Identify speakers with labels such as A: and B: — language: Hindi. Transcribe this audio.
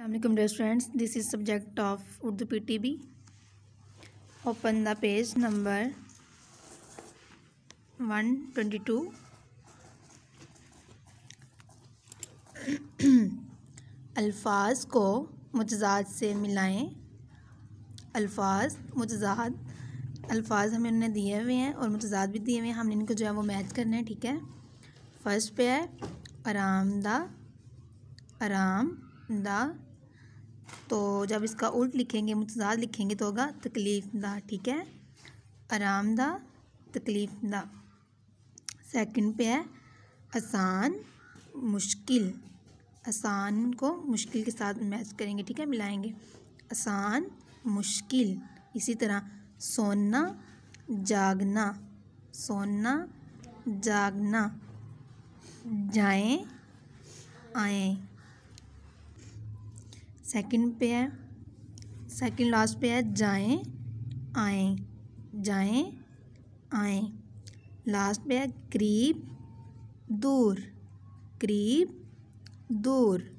A: is subject of Urdu P T B open the page number one twenty two अल्फाज को मुजाद से मिलाएं अल्फाज मुजाद अल्फाज हमें उन्होंने दिए हुए हैं और मुजाद भी दिए हुए हैं हमने इनको जो है वो मैच करना है ठीक है फर्स्ट पे है आराम द आराम दा तो जब इसका उल्ट लिखेंगे मुतजाद लिखेंगे तो होगा तकलीफ दा ठीक है आराम दा तकलीफ दा सेकंड पे है आसान मुश्किल आसान को मुश्किल के साथ मैच करेंगे ठीक है मिलाएंगे आसान मुश्किल इसी तरह सोना जागना सोना जागना जाएं आएं सेकंड पे है सेकंड लास्ट पे है जाएं आए जाएं आए लास्ट पे है करीब दूर करीब दूर